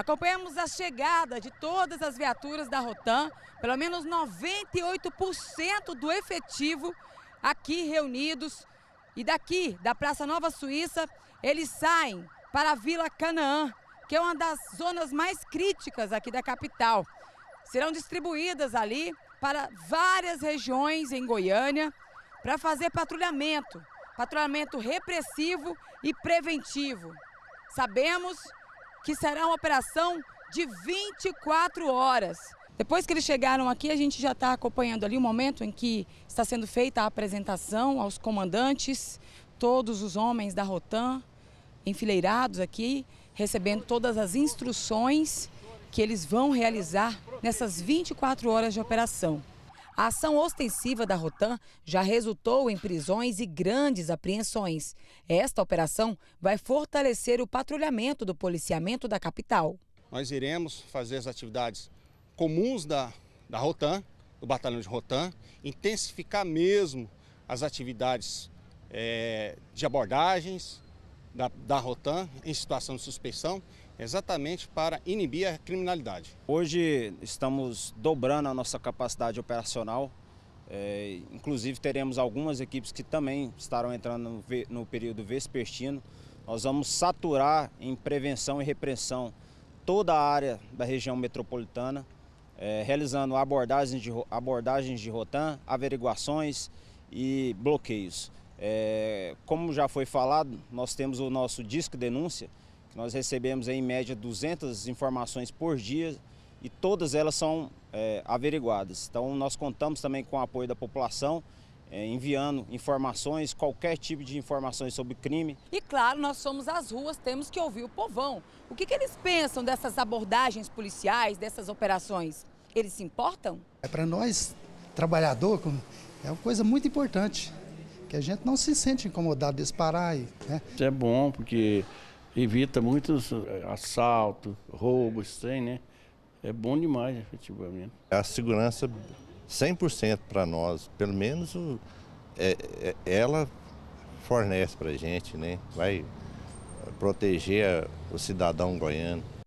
Acompanhamos a chegada de todas as viaturas da Rotan, pelo menos 98% do efetivo aqui reunidos. E daqui, da Praça Nova Suíça, eles saem para a Vila Canaã, que é uma das zonas mais críticas aqui da capital. Serão distribuídas ali para várias regiões em Goiânia para fazer patrulhamento, patrulhamento repressivo e preventivo. Sabemos que será uma operação de 24 horas. Depois que eles chegaram aqui, a gente já está acompanhando ali o momento em que está sendo feita a apresentação aos comandantes, todos os homens da Rotan, enfileirados aqui, recebendo todas as instruções que eles vão realizar nessas 24 horas de operação. A ação ostensiva da Rotan já resultou em prisões e grandes apreensões. Esta operação vai fortalecer o patrulhamento do policiamento da capital. Nós iremos fazer as atividades comuns da, da Rotan, do Batalhão de Rotan, intensificar mesmo as atividades é, de abordagens da, da Rotan em situação de suspeição exatamente para inibir a criminalidade. Hoje estamos dobrando a nossa capacidade operacional, é, inclusive teremos algumas equipes que também estarão entrando no, no período vespertino. Nós vamos saturar em prevenção e repressão toda a área da região metropolitana, é, realizando abordagens de, abordagens de rotan, averiguações e bloqueios. É, como já foi falado, nós temos o nosso disco denúncia, nós recebemos em média 200 informações por dia e todas elas são é, averiguadas. Então nós contamos também com o apoio da população, é, enviando informações, qualquer tipo de informações sobre crime. E claro, nós somos as ruas, temos que ouvir o povão. O que, que eles pensam dessas abordagens policiais, dessas operações? Eles se importam? É para nós, trabalhador, é uma coisa muito importante, que a gente não se sente incomodado de parar. Né? É bom, porque evita muitos eh, assaltos, roubos, tem, né? É bom demais, efetivamente. A segurança 100% para nós, pelo menos o, é, é, ela fornece para a gente, né? Vai proteger o cidadão goiano.